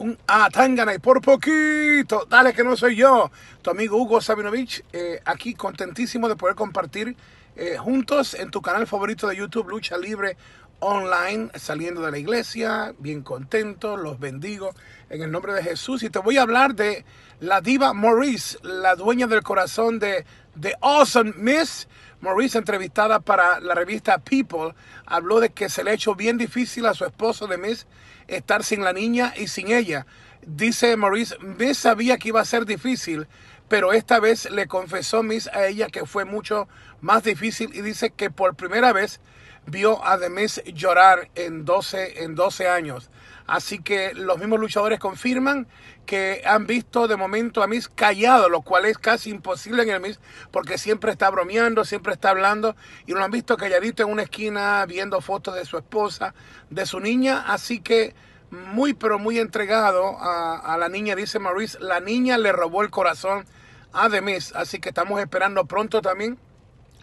un Atangana y por poquito, dale que no soy yo, tu amigo Hugo Sabinovich, eh, aquí contentísimo de poder compartir eh, juntos en tu canal favorito de YouTube, Lucha Libre Online, saliendo de la iglesia, bien contento, los bendigo en el nombre de Jesús y te voy a hablar de la diva Maurice, la dueña del corazón de The Awesome Miss. Maurice, entrevistada para la revista People, habló de que se le ha hecho bien difícil a su esposo de Miss estar sin la niña y sin ella. Dice Maurice, Miss sabía que iba a ser difícil, pero esta vez le confesó Miss a ella que fue mucho más difícil y dice que por primera vez vio a The llorar en 12, en 12 años. Así que los mismos luchadores confirman que han visto de momento a Miss callado, lo cual es casi imposible en el Miss porque siempre está bromeando, siempre está hablando y lo han visto calladito en una esquina viendo fotos de su esposa, de su niña, así que muy pero muy entregado a, la niña, dice Maurice, la niña le robó el corazón a Demis, así que estamos esperando pronto también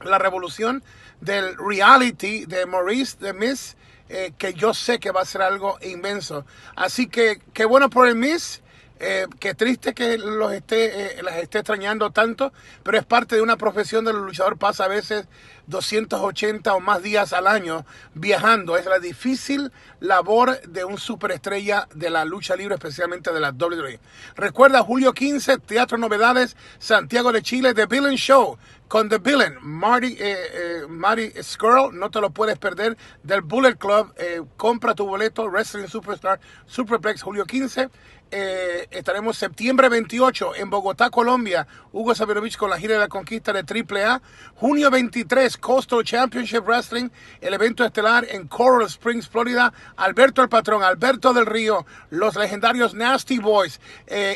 la revolución del reality de Maurice Demis, eh, que yo sé que va a ser algo inmenso. Así que qué bueno por el Miss. Eh, qué triste que los esté, eh, las esté extrañando tanto, pero es parte de una profesión del luchador. Pasa a veces 280 o más días al año viajando. Es la difícil labor de un superestrella de la lucha libre, especialmente de la WWE. Recuerda, julio 15, Teatro Novedades, Santiago de Chile, The Villain Show con The Villain, Marty, eh, eh, Marty Skrull, no te lo puedes perder, del Bullet Club, eh, compra tu boleto, Wrestling Superstar, Superplex, julio 15, estaremos septiembre 28 en Bogotá, Colombia, Hugo Sabinovich con la gira de la conquista de AAA, junio 23, Coastal Championship Wrestling, el evento estelar en Coral Springs, Florida, Alberto el Patrón, Alberto del Río, los legendarios Nasty Boys,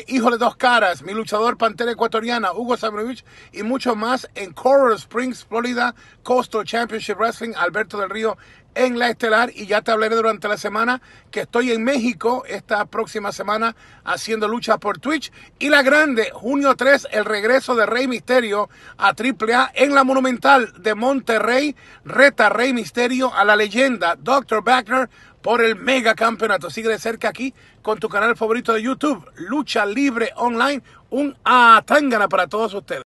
Hijo de Dos Caras, mi luchador Pantera Ecuatoriana, Hugo Sabinovich y mucho más en Coral Springs, Florida, Coastal Championship Wrestling, Alberto del Río en la estelar y ya te hablaré durante la semana que estoy en México esta próxima semana haciendo lucha por Twitch y la grande junio 3 el regreso de Rey Misterio a AAA en la Monumental de Monterrey reta Rey Misterio a la leyenda Dr. Wagner por el mega campeonato. Sigue de cerca aquí con tu canal favorito de YouTube, Lucha Libre Online, un atangana para todos ustedes.